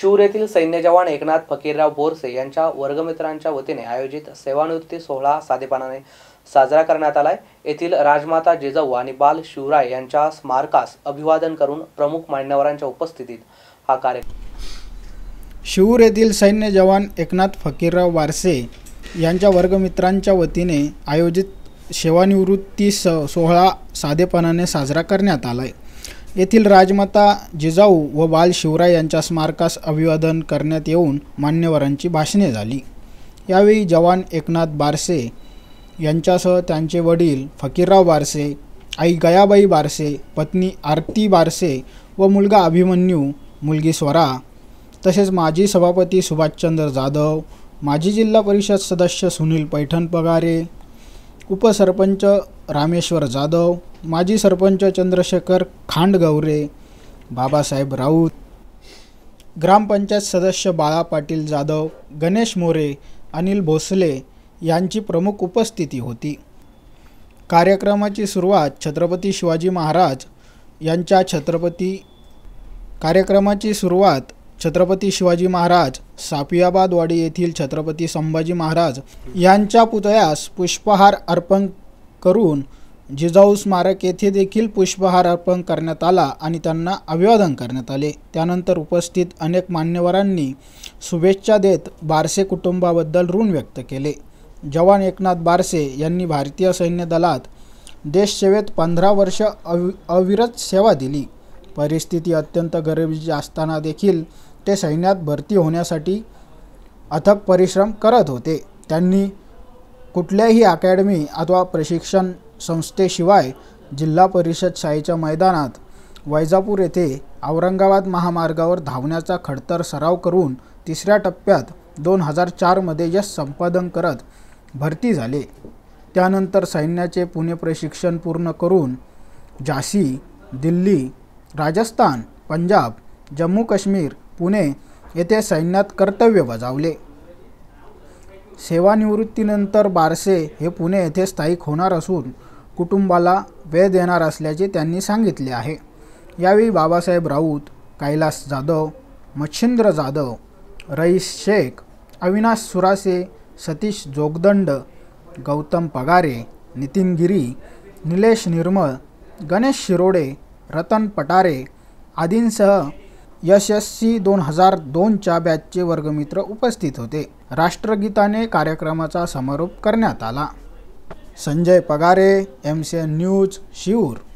शूर येथील सैन्य जवान एकनाथ फकीरराव बोरसे यांच्या वर्गमित्रांच्या वतीने आयोजित सेवानिवृत्ती सोहळा साधेपणाने साजरा करण्यात आलाय येथील राजमाता जिजाऊ आणि बाल शिवराय यांच्या स्मारकास अभिवादन करून प्रमुख मान्यवरांच्या उपस्थितीत हा कार्यक्रम शिवूर येथील सैन्य जवान एकनाथ फकीरराव वारसे यांच्या वर्गमित्रांच्या वतीने आयोजित सेवानिवृत्ती स सोहळा साधेपणाने साजरा करण्यात आला आहे येथील राजमाता जिजाऊ व बाल शिवराय यांच्या स्मारकास अभिवादन करण्यात येऊन मान्यवरांची भाषणे झाली यावेळी जवान एकनाथ बारसे यांच्यासह त्यांचे वडील फकीरराव बारसे आई गयाबाई बारसे पत्नी आरती बारसे व मुलगा अभिमन्यू मुलगी स्वरा तसेच माजी सभापती सुभाषचंद्र जाधव माजी जिल्हा परिषद सदस्य सुनील पैठण पगारे उपसरपंच रामेश्वर जाधव माजी सरपंच चंद्रशेखर खांडगौरे बाबासाहेब राऊत ग्रामपंचायत सदस्य बाळा पाटील जाधव गणेश मोरे अनिल भोसले यांची प्रमुख उपस्थिती होती कार्यक्रमाची सुरुवात छत्रपती शिवाजी महाराज यांच्या छत्रपती कार्यक्रमाची सुरुवात छत्रपती शिवाजी महाराज सापियाबादवाडी येथील छत्रपती संभाजी महाराज यांच्या पुतळ्यास पुष्पहार अर्पण करून जिजाऊ स्मारक येथे देखील पुष्पहार अर्पण करण्यात आला आणि त्यांना अभिवादन करण्यात आले त्यानंतर उपस्थित अनेक मान्यवरांनी शुभेच्छा देत बारसे कुटुंबाबद्दल ऋण व्यक्त केले जवान एकनाथ बारसे यांनी भारतीय सैन्य दलात देशसेवेत पंधरा वर्ष अविरत सेवा दिली परिस्थिती अत्यंत गरिबीची असताना देखील ते सैन्यात भरती होण्यासाठी अथक परिश्रम करत होते त्यांनी कुठल्याही अकॅडमी अथवा प्रशिक्षण संस्थेशिवाय जिल्हा परिषद शाळेच्या मैदानात वैजापूर येथे औरंगाबाद महामार्गावर धावण्याचा खडतर सराव करून तिसऱ्या टप्प्यात दोन हजार चारमध्ये यश संपादन करत भरती झाले त्यानंतर सैन्याचे पुणे प्रशिक्षण पूर्ण करून झाशी दिल्ली राजस्थान पंजाब जम्मू काश्मीर पुणे येथे सैन्यात कर्तव्य बजावले सेवानिवृत्तीनंतर बारसे हे पुणे येथे स्थायिक होणार असून कुटुंबाला वेळ देणार असल्याचे त्यांनी सांगितले आहे यावेळी बाबासाहेब राऊत कैलास जाधव मच्छिंद्र जाधव रईस शेख अविनाश सुरासे सतीश जोगदंड गौतम पगारे नितीन गिरी निलेश निर्मळ गणेश शिरोडे रतन पटारे आदींसह यश एस सी दोन हजार दोनच्या बॅचचे वर्गमित्र उपस्थित होते राष्ट्रगीताने कार्यक्रमाचा समारोप करण्यात आला Sanjay Pagare M C news शिवूर